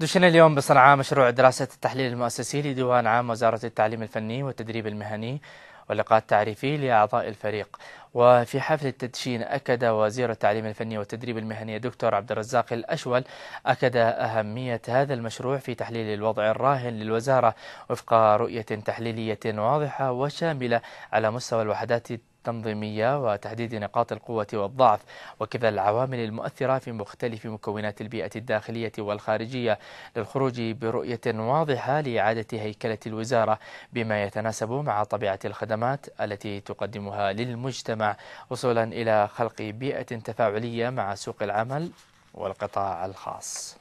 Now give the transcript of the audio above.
دشنا اليوم بصنعاء مشروع دراسة التحليل المؤسسي لديوان عام وزارة التعليم الفني والتدريب المهني ولقاء تعريفي لأعضاء الفريق وفي حفل التدشين أكد وزير التعليم الفني والتدريب المهني الدكتور عبد الرزاق الأشول أكد أهمية هذا المشروع في تحليل الوضع الراهن للوزارة وفق رؤية تحليلية واضحة وشاملة على مستوى الوحدات التنظيمية وتحديد نقاط القوة والضعف وكذا العوامل المؤثرة في مختلف مكونات البيئة الداخلية والخارجية للخروج برؤية واضحة لإعادة هيكلة الوزارة بما يتناسب مع طبيعة الخدمات التي تقدمها للمجتمع وصولا إلى خلق بيئة تفاعلية مع سوق العمل والقطاع الخاص